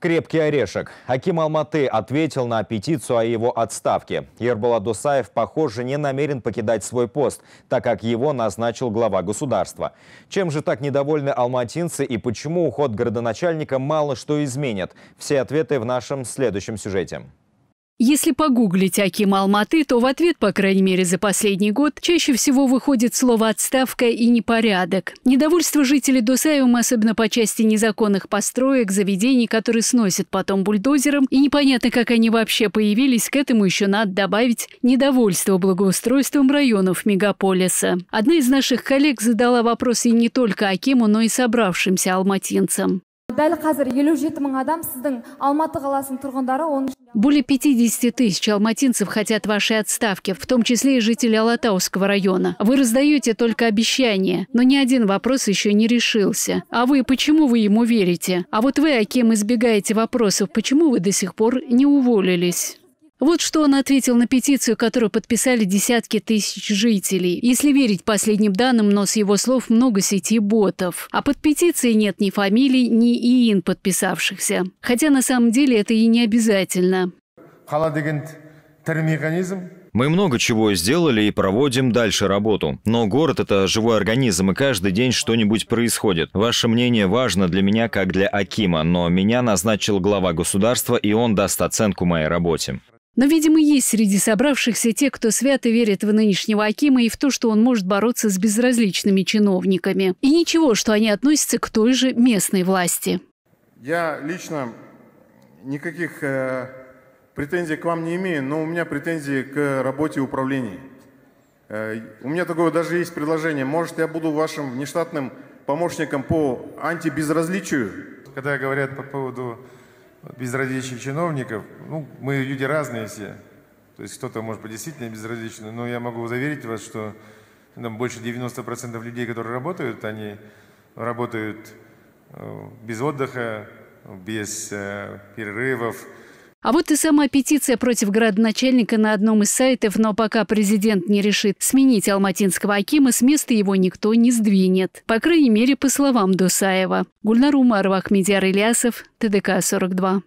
Крепкий орешек. Аким Алматы ответил на петицию о его отставке. Ербала Дусаев, похоже, не намерен покидать свой пост, так как его назначил глава государства. Чем же так недовольны алматинцы и почему уход городоначальника мало что изменит? Все ответы в нашем следующем сюжете. Если погуглить Аким Алматы, то в ответ, по крайней мере, за последний год чаще всего выходит слово «отставка» и «непорядок». Недовольство жителей Дусаева, особенно по части незаконных построек, заведений, которые сносят потом бульдозером, и непонятно, как они вообще появились, к этому еще надо добавить недовольство благоустройством районов мегаполиса. Одна из наших коллег задала вопросы не только Акиму, но и собравшимся алматинцам дәл қазір елу мың адам сіздің алматы қаласының тұрғындары оның более 50 тысяч алматинцев хотят вашей отставки, в том числе и жители Алатауского района. Вы раздаете только обещания, но ни один вопрос еще не решился. А вы, почему вы ему верите? А вот вы, о кем избегаете вопросов, почему вы до сих пор не уволились? Вот что он ответил на петицию, которую подписали десятки тысяч жителей. Если верить последним данным, но с его слов много сети ботов. А под петицией нет ни фамилий, ни иин подписавшихся. Хотя на самом деле это и не обязательно. Мы много чего сделали и проводим дальше работу. Но город – это живой организм, и каждый день что-нибудь происходит. Ваше мнение важно для меня, как для Акима, но меня назначил глава государства, и он даст оценку моей работе. Но, видимо, есть среди собравшихся те, кто свято верит в нынешнего Акима и в то, что он может бороться с безразличными чиновниками. И ничего, что они относятся к той же местной власти. Я лично никаких э, претензий к вам не имею, но у меня претензии к работе управлений. Э, у меня такое даже есть предложение. Может, я буду вашим внештатным помощником по антибезразличию? Когда говорят по поводу безразличных чиновников. Ну, мы люди разные все. То есть кто-то, может быть, действительно безразличный, но я могу заверить вас, что там, больше 90% людей, которые работают, они работают э, без отдыха, без э, перерывов, а вот и сама петиция против градоначальника на одном из сайтов, но пока президент не решит сменить алматинского Акима, с места его никто не сдвинет. По крайней мере, по словам Дусаева. Гульнар Умарова, Ахмедиар Ильясов, ТДК-42.